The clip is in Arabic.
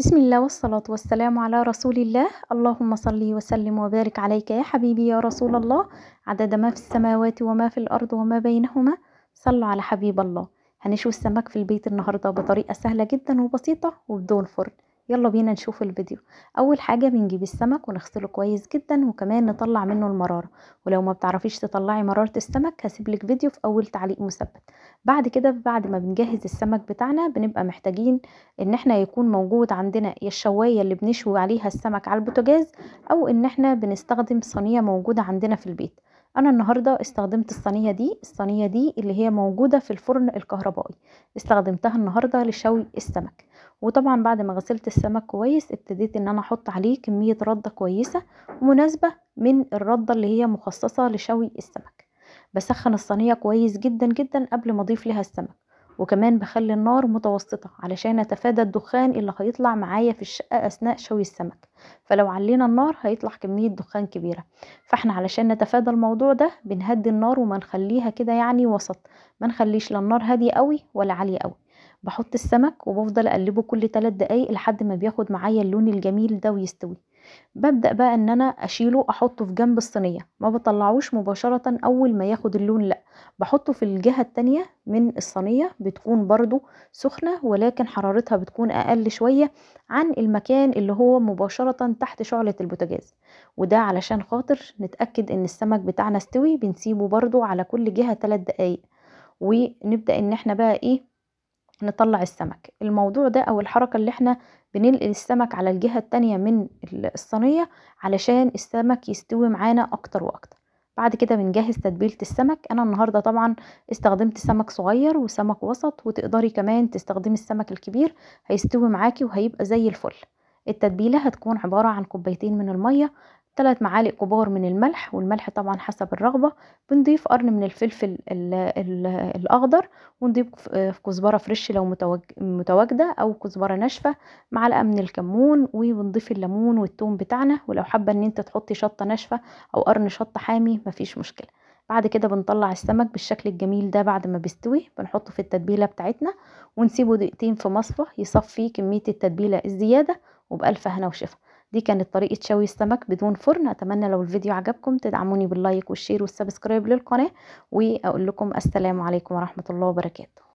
بسم الله والصلاة والسلام على رسول الله اللهم صلي وسلم وبارك عليك يا حبيبي يا رسول الله عدد ما في السماوات وما في الأرض وما بينهما صلوا على حبيب الله هنشوي السمك في البيت النهاردة بطريقة سهلة جدا وبسيطة وبدون فرن يلا بينا نشوف الفيديو اول حاجه بنجيب السمك ونغسله كويس جدا وكمان نطلع منه المراره ولو ما بتعرفيش تطلعي مراره السمك هسيب لك فيديو في اول تعليق مثبت بعد كده بعد ما بنجهز السمك بتاعنا بنبقى محتاجين ان احنا يكون موجود عندنا يا الشوايه اللي بنشوي عليها السمك على البوتاجاز او ان احنا بنستخدم صينيه موجوده عندنا في البيت انا النهاردة استخدمت الصينية دي الصينية دي اللي هي موجودة في الفرن الكهربائي استخدمتها النهاردة لشوي السمك وطبعا بعد ما غسلت السمك كويس ابتديت ان انا احط عليه كمية ردة كويسة مناسبة من الردة اللي هي مخصصة لشوي السمك بسخن الصينية كويس جدا جدا قبل ما اضيف لها السمك وكمان بخلي النار متوسطة علشان أتفادى الدخان اللي هيطلع معايا في الشقة أثناء شوي السمك فلو علينا النار هيطلع كمية دخان كبيرة فاحنا علشان نتفادى الموضوع ده بنهدي النار وما نخليها كده يعني وسط ما نخليش لا النار هادية قوي ولا عالية قوي بحط السمك وبفضل اقلبه كل 3 دقايق لحد ما بياخد معايا اللون الجميل ده ويستوي ببدأ بقى ان انا اشيله احطه في جنب الصينية ما بطلعوش مباشرة اول ما ياخد اللون لا بحطه في الجهة التانية من الصينية بتكون برده سخنة ولكن حرارتها بتكون اقل شوية عن المكان اللي هو مباشرة تحت شعلة البوتاجاز وده علشان خاطر نتأكد ان السمك بتاعنا استوي بنسيبه برده على كل جهة تلات دقايق ونبدأ ان احنا بقى ايه نطلع السمك الموضوع ده او الحركة اللي احنا بننقل السمك على الجهة التانية من الصينية علشان السمك يستوي معانا اكتر واكتر بعد كده بنجهز تتبيلة السمك انا النهاردة طبعا استخدمت سمك صغير وسمك وسط وتقدري كمان تستخدمي السمك الكبير هيستوي معاكي وهيبقى زي الفل التتبيلة هتكون عبارة عن كوبايتين من المية ثلاث معالق كبار من الملح والملح طبعا حسب الرغبة بنضيف قرن من الفلفل الـ الـ الأخضر ونضيف كزبرة فريش لو متواجدة أو كزبرة ناشفة معلقة من الكمون وبنضيف الليمون والتوم بتاعنا ولو حابة ان انت تحطي شطة ناشفة أو قرن شطة حامي مفيش مشكلة بعد كده بنطلع السمك بالشكل الجميل ده بعد ما بيستوي بنحطه في التتبيلة بتاعتنا ونسيبه دقيقتين في مصفى يصفي كمية التتبيلة الزيادة وبألف هنا وشفا دي كانت طريقة شوي السمك بدون فرن أتمنى لو الفيديو عجبكم تدعموني باللايك والشير والسبسكرايب للقناة وأقول لكم السلام عليكم ورحمة الله وبركاته